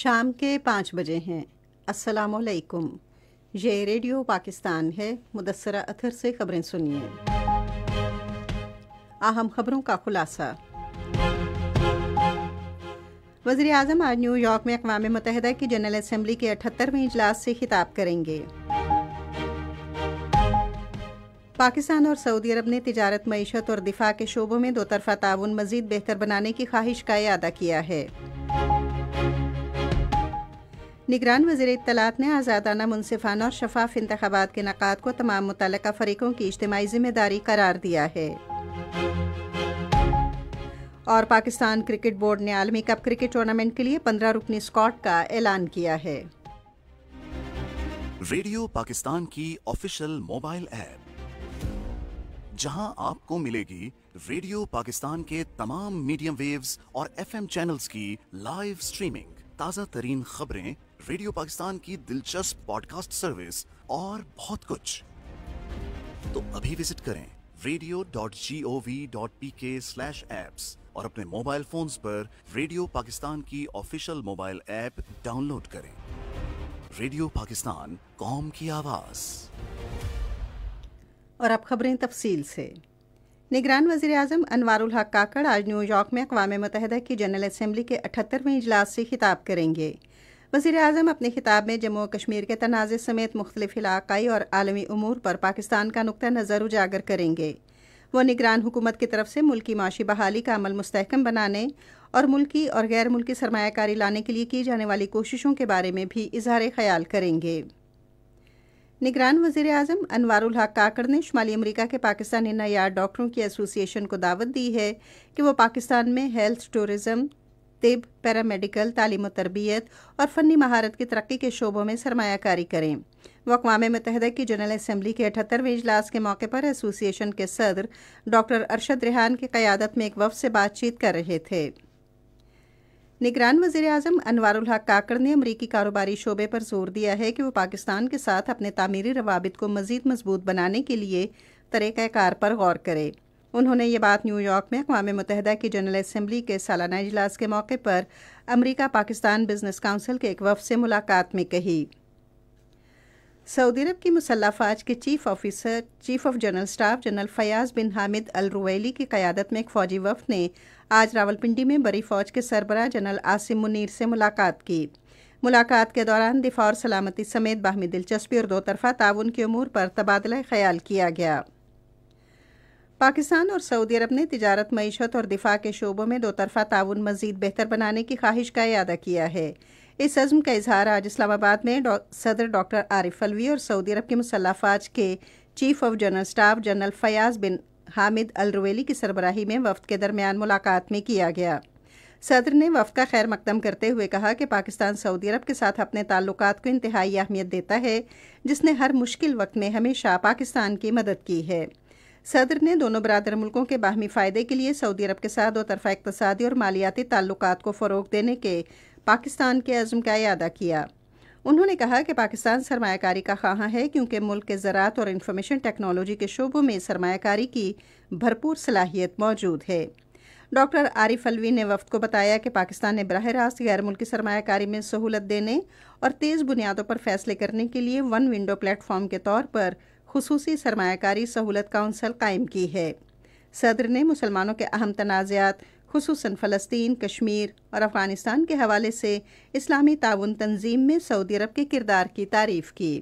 शाम के पाँच बजे हैं अस्सलाम वालेकुम ये रेडियो पाकिस्तान है मुदसरा अथर से खबरें सुनिए अहम खबरों का खुलासा वज़ी अजम आज न्यूयॉर्क में अकवा मतहदा की जनरल असम्बली के अठहत्तरवें इजलास से खिताब करेंगे पाकिस्तान और सऊदी अरब ने तजारत मीशत और दिफा के शोबों में दो तरफा ताउन मज़ीद बेहतर बनाने की ख्वाहिश का अदा किया है निगरान वजीर इतलात ने आज़ादाना मुनफाना और शफाफ इंतबात के नक़ाद को तमाम मुतल फ़रीकों की इज्तमी ज़िम्मेदारी करार दिया है और पाकिस्तान क्रिकेट बोर्ड ने आलमी कप क्रिकेट टूर्नामेंट के लिए पंद्रह रुकनी स्कॉट का ऐलान किया है रेडियो पाकिस्तान की ऑफिशियल मोबाइल ऐप जहां आपको मिलेगी रेडियो पाकिस्तान के तमाम मीडियम वेव्स और एफएम चैनल्स की लाइव स्ट्रीमिंग ताज़ा तरीन खबरें रेडियो पाकिस्तान की दिलचस्प पॉडकास्ट सर्विस और बहुत कुछ तो अभी विजिट करें radio dot G O V dot P K slash apps और अपने मोबाइल फोन पर रेडियो पाकिस्तान की ऑफिशियल मोबाइल ऐप डाउनलोड करें रेडियो पाकिस्तान कौम की आवाज़ और अब खबरें तफसील से निगरान वजीर अजम अनवारुल हक काकड़ आज न्यूयॉर्क में अकवा मतहदा की जनरल असम्बली के अठहत्तरवें इजलास से खिताब करेंगे वजीर अजम अपने खिताब में जम्मू कश्मीर के तनाज़ समेत मुख्तलिफ इलाकई और आलमी अमूर पर पाकिस्तान का नुकतः नज़र उजागर करेंगे वह निगरान हुकूमत की तरफ से मुल्की माशी बहाली का अमल मुस्तकम बनाने और मुल्की और गैर मुल्की सरमाकारी लाने के लिए की जाने वाली कोशिशों के बारे में भी इजहार ख्याल करेंगे निगरान वजीर अजम अनवर हक काकड़ ने शुमाली अमरीका के पाकिस्तानी नयार डॉक्टरों की एसोसिएशन को दावत दी है कि वह पाकिस्तान में हेल्थ टूरिज़म तिब पैरामेडिकल तालीम तरबियत और फ़नी महारत की तरक्की के शोबों में सरमाकारी करें वह मतहद की जनरल असम्बली के अठहत्तरवें इजलास के मौके पर एसोसिएशन के सदर डॉक्टर अरशद रेहान की क़्यादत में एक वफ से बातचीत कर रहे थे निगरान वजीर अजम अनवर काकड़ ने अमरीकी कारोबारी शोबे पर जोर दिया है कि वह पाकिस्तान के साथ अपने तामीरी रवाबित को मजीद मजबूत बनाने के लिए तरीक़ार पर गौर करे उन्होंने ये बात न्यूयॉर्क में अकवा मुतहदा की जनरल असम्बली के सालाना इजलास के मौके पर अमरीका पाकिस्तान बिजनेस काउंसिल के एक वफ से मुलाकात में कही सऊदी अरब की मुसल्ह फाज के chief officer chief of general staff general Fayyaz bin Hamid Al Ruwaili की क़्यादत में एक फ़ौजी वफ ने आज रावलपिंडी में बड़ी फ़ौज के सरबराह जनरल आसिम मुनीर से मुलाकात की मुलाकात के दौरान दिफा और सलामती समेत बाहमी दिलचस्पी और दो तरफ़ा ताउन के अमूर पर तबादला ख्याल किया गया पाकिस्तान और सऊदी अरब ने तजारत मीशत और दिफा के शोबों में दो तरफा ताउन मजीद बेहतर बनाने की ख्वाहिश का अदा किया है इस अज़म का इजहार आज इस्लामाबाद में सदर डॉक्टर आरिफ अलवी और सऊदी अरब के मुसल्ह के chief of general staff general Fayyaz bin Hamid Al Ruwaili की सरबराही में वफद के दरमियान मुलाकात में किया गया सदर ने वफद का खैर मकदम करते हुए कहा कि पाकिस्तान सऊदी अरब के साथ अपने ताल्लुक को इंतहाई अहमियत देता है जिसने हर मुश्किल वक्त में हमेशा पाकिस्तान की मदद की है सदर ने दोनों बरदर मुल्कों के बाहमी फ़ायदे के लिए सऊदी अरब के साथ दो तरफा इकतसादी और मालियाती ताल्लुक को फ़रोग देने के पाकिस्तान के अज़म का अदा किया उन्होंने कहा कि पाकिस्तान सरमाकारी का खां है क्योंकि मुल्क के ज़रात और इन्फॉर्मेशन टेक्नोलॉजी के शोबों में सरमाकारी की भरपूर सलाहियत मौजूद है डॉक्टर आरिफ अलवी ने वफद को बताया कि पाकिस्तान ने बरह रास्त गैर मुल्की सरमाकारी में सहूलत देने और तेज़ बुनियादों पर फैसले करने के लिए वन विंडो प्लेटफॉर्म के तौर पर खसूसी सरमाकारी सहूलत काउंसिल कायम की है सदर ने मुसलमानों के अहम तनाज़ात खसूस फ़लस्तीन कश्मीर और अफ़गानिस्तान के हवाले से इस्लामी ताउन तंजीम में सऊदी अरब के किरदार की तारीफ़ की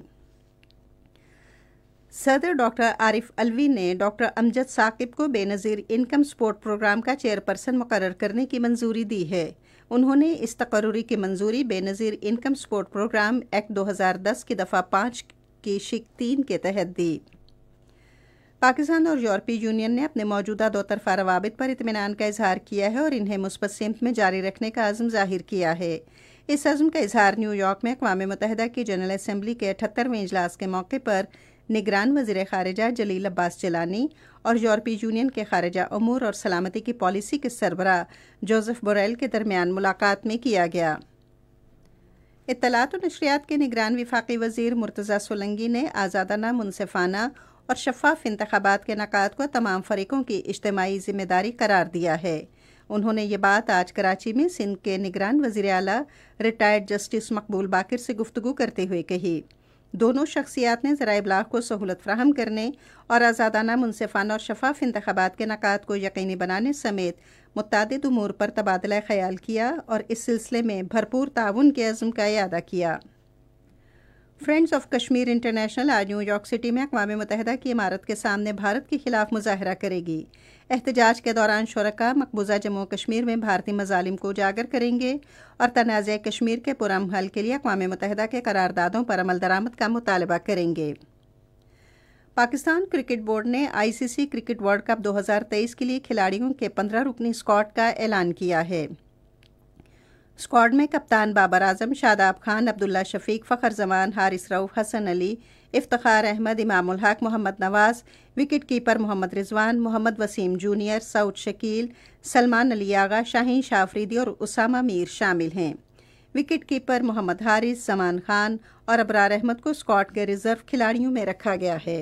सदर डॉक्टर आरिफ अलवी ने डॉक्टर अमजद साकिब को बेनज़ीर इनकम सपोर्ट प्रोग्राम का चेयरपर्सन मुकर करने की मंजूरी दी है उन्होंने इस तकर्री की मंजूरी Benazir income support programme act 2010 की दफ़ा पाँच की शिक तीन के तहत दी पाकिस्तान और यूरोपीय यूनियन ने अपने मौजूदा दो तरफा रवाबित पर इतमान का इजहार किया है और इन्हें मुस्बत सिमत में जारी रखने का आज़म जाहिर किया है इस अज़म का इजहार न्यूयॉर्क में अकवा मुतहदा की जनरल असम्बली के अठहत्तरवें इजलास के मौके पर निगरान वजीर खारजा जलील अब्बास जलानी और यूरोपीय यूनियन के खारजा अमूर और सलामती की पॉलिसी के सरबरा जोजफ़ बोरेल के दरमियान मुलाकात में किया गया इतलात और नशरियात के निगरान विफाक़ी वजीर मुर्तज़ा सोलंगी ने आज़ादाना मुनफाना और शफाफ इंतबात के नक़ाद को तमाम फरीकों की इज्तमाही जिम्मेदारी करार दिया है उन्होंने ये बात आज कराची में सिंध के निगरान वजीर अला रिटायर्ड जस्टिस मकबूल बाकिर से गुफ्तु करते हुए कही दोनों शख्सियात ने ज़रा इबलाग को सहूलत फ्राहम करने और आज़ादाना मुनफाना और शफाफ इंतबात के नक़ाद को यकीनी बनाने समेत मुतद अमूर पर तबादला ख्याल किया और इस सिलसिले में भरपूर ताउन के अज़म का अदा किया फ्रेंड्स ऑफ कश्मीर इंटरनेशनल आज न्यूयॉर्क सिटी में अकवा मुतहदा की इमारत के सामने भारत के खिलाफ मुजाहरा करेगी एहतजाज के दौरान शुरा मकबूजा जम्मू कश्मीर में भारतीय मजालिम को उजागर करेंगे और तनाज़ कश्मीर के पुरम हल के लिए अकवा मुतहदा के करारदादों पर अमल दरामद का मुतालबा करेंगे पाकिस्तान क्रिकेट बोर्ड ने आईसीसी क्रिकेट वर्ल्ड कप 2023 के लिए खिलाड़ियों के 15 रुकनी स्क्वाड का ऐलान किया है स्क्वाड में कप्तान बाबर आजम शादाब खान अब्दुल्ला शफीक फ़खर जमान हारिस रऊफ़ हसन अली इफ्तार Ahmed Imam Haq Mohammad Nawaz wicket keeper Mohammad Rizwan Mohammad Wasim junior Saud Shakeel Salman Ali Agha Shaheen Afridi और उसामा मीर शामिल हैं विकेट कीपर मोहम्मद हारिस जमान खान और अबरार अहमद को स्कॉट के रिजर्व खिलाड़ियों में रखा गया है